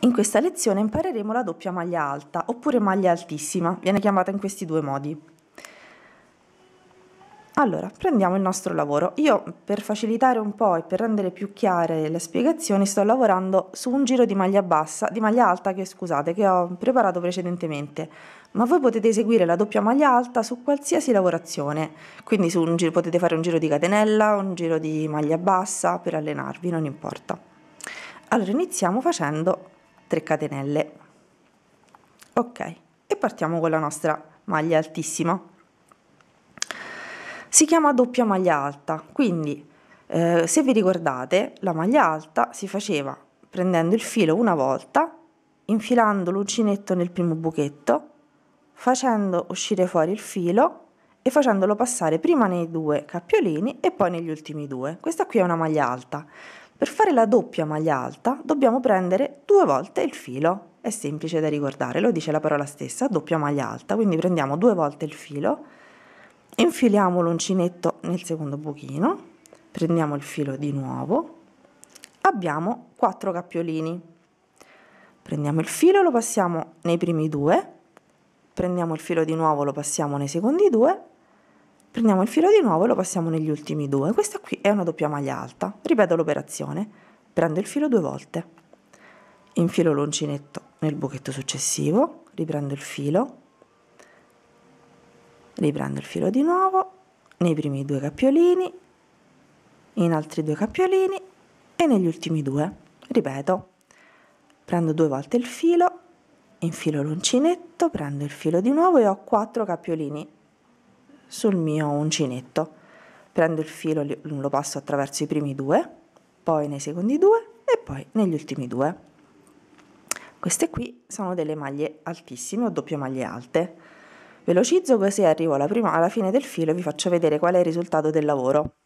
In questa lezione impareremo la doppia maglia alta oppure maglia altissima, viene chiamata in questi due modi. Allora, prendiamo il nostro lavoro. Io per facilitare un po' e per rendere più chiare le spiegazioni sto lavorando su un giro di maglia bassa, di maglia alta che scusate, che ho preparato precedentemente, ma voi potete eseguire la doppia maglia alta su qualsiasi lavorazione, quindi su un giro, potete fare un giro di catenella, un giro di maglia bassa per allenarvi, non importa. Allora iniziamo facendo 3 catenelle ok e partiamo con la nostra maglia altissima si chiama doppia maglia alta quindi eh, se vi ricordate la maglia alta si faceva prendendo il filo una volta infilando l'uncinetto nel primo buchetto facendo uscire fuori il filo e facendolo passare prima nei due cappiolini e poi negli ultimi due questa qui è una maglia alta per fare la doppia maglia alta dobbiamo prendere due volte il filo. È semplice da ricordare, lo dice la parola stessa, doppia maglia alta, quindi prendiamo due volte il filo, infiliamo l'uncinetto nel secondo buchino, prendiamo il filo di nuovo, abbiamo quattro cappiolini. Prendiamo il filo, lo passiamo nei primi due, prendiamo il filo di nuovo, lo passiamo nei secondi due Prendiamo il filo di nuovo e lo passiamo negli ultimi due. Questa qui è una doppia maglia alta. Ripeto l'operazione. Prendo il filo due volte. Infilo l'uncinetto nel buchetto successivo, riprendo il filo, riprendo il filo di nuovo nei primi due cappiolini, in altri due cappiolini e negli ultimi due. Ripeto. Prendo due volte il filo, infilo l'uncinetto, prendo il filo di nuovo e ho 4 capiolini sul mio uncinetto. Prendo il filo, lo passo attraverso i primi due, poi nei secondi due e poi negli ultimi due. Queste qui sono delle maglie altissime o doppie maglie alte. Velocizzo così arrivo alla, prima, alla fine del filo e vi faccio vedere qual è il risultato del lavoro.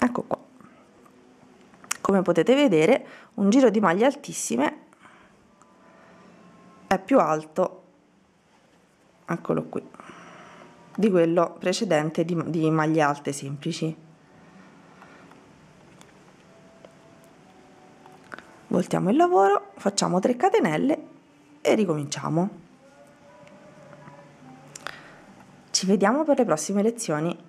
ecco qua come potete vedere un giro di maglie altissime è più alto eccolo qui di quello precedente di, di maglie alte semplici voltiamo il lavoro facciamo 3 catenelle e ricominciamo ci vediamo per le prossime lezioni